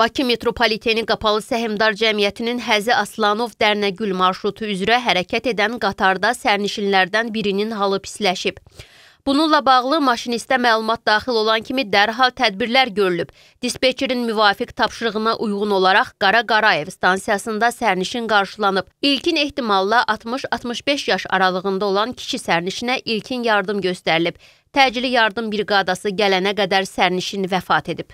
Bakı metropoliteni qapalı səhmdar cəmiyyətinin Həzi Aslanov Dərnəgül marşrutu üzrə hərəkət edən qatarda sərnişinlərdən birinin halı pisləşib. Bununla bağlı maşinistə məlumat daxil olan kimi dərhal tədbirlər görülüb. Dispetçerin müvafiq tapşırığına uyğun olaraq Qara Qarayev stansiyasında sərnişin qarşılanıb. İlkin ehtimalla 60-65 yaş aralığında olan kişi sərnişinə ilkin yardım göstərilib. Təcili yardım briqadası gələnə qədər sərnişin vəfat edib.